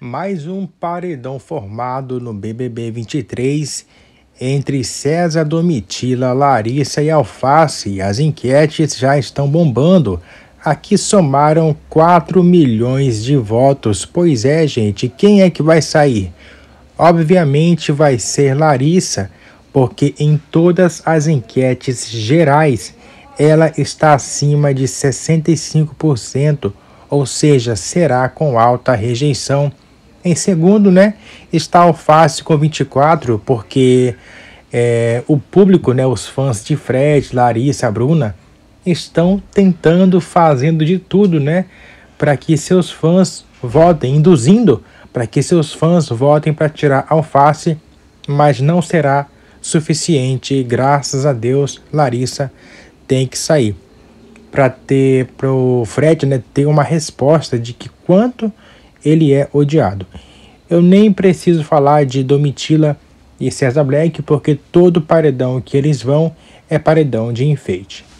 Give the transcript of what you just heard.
mais um paredão formado no BBB 23 entre César Domitila, Larissa e Alface. As enquetes já estão bombando. Aqui somaram 4 milhões de votos. Pois é, gente, quem é que vai sair? Obviamente vai ser Larissa, porque em todas as enquetes gerais ela está acima de 65%, ou seja, será com alta rejeição. Em segundo, né, está alface com 24, porque é, o público, né, os fãs de Fred, Larissa, Bruna, estão tentando, fazendo de tudo, né, para que seus fãs votem, induzindo para que seus fãs votem para tirar alface, mas não será suficiente. Graças a Deus, Larissa tem que sair para ter para o Fred, né, ter uma resposta de que quanto ele é odiado. Eu nem preciso falar de Domitila e César Black, porque todo paredão que eles vão é paredão de enfeite.